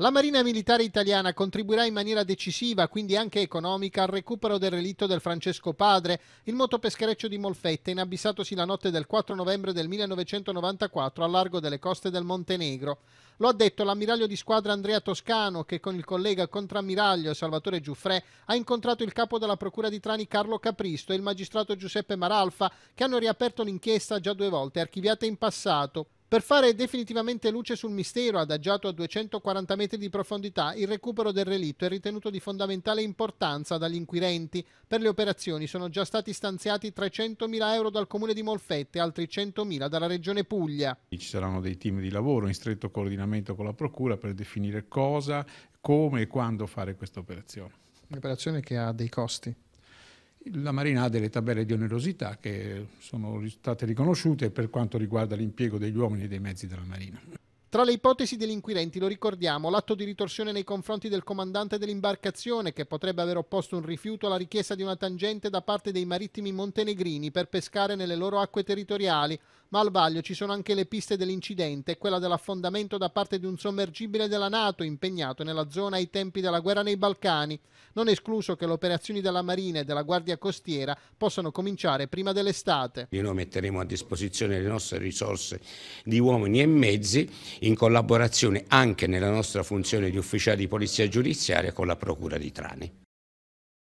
La Marina Militare Italiana contribuirà in maniera decisiva, quindi anche economica, al recupero del relitto del Francesco Padre, il motopeschereccio di Molfetta, inabissatosi la notte del 4 novembre del 1994 al largo delle coste del Montenegro. Lo ha detto l'ammiraglio di squadra Andrea Toscano, che con il collega contrammiraglio Salvatore Giuffrè ha incontrato il capo della Procura di Trani Carlo Capristo e il magistrato Giuseppe Maralfa, che hanno riaperto l'inchiesta già due volte, archiviata in passato. Per fare definitivamente luce sul mistero, adagiato a 240 metri di profondità, il recupero del relitto è ritenuto di fondamentale importanza dagli inquirenti. Per le operazioni sono già stati stanziati 300.000 euro dal comune di Molfette e altri 100.000 dalla regione Puglia. Ci saranno dei team di lavoro in stretto coordinamento con la procura per definire cosa, come e quando fare questa operazione. Un'operazione che ha dei costi la Marina ha delle tabelle di onerosità che sono state riconosciute per quanto riguarda l'impiego degli uomini e dei mezzi della Marina. Tra le ipotesi degli inquirenti, lo ricordiamo, l'atto di ritorsione nei confronti del comandante dell'imbarcazione che potrebbe aver opposto un rifiuto alla richiesta di una tangente da parte dei marittimi montenegrini per pescare nelle loro acque territoriali, ma al vaglio ci sono anche le piste dell'incidente e quella dell'affondamento da parte di un sommergibile della Nato impegnato nella zona ai tempi della guerra nei Balcani, non escluso che le operazioni della Marina e della Guardia Costiera possano cominciare prima dell'estate. Noi metteremo a disposizione le nostre risorse di uomini e mezzi in collaborazione anche nella nostra funzione di ufficiale di polizia giudiziaria con la Procura di Trani.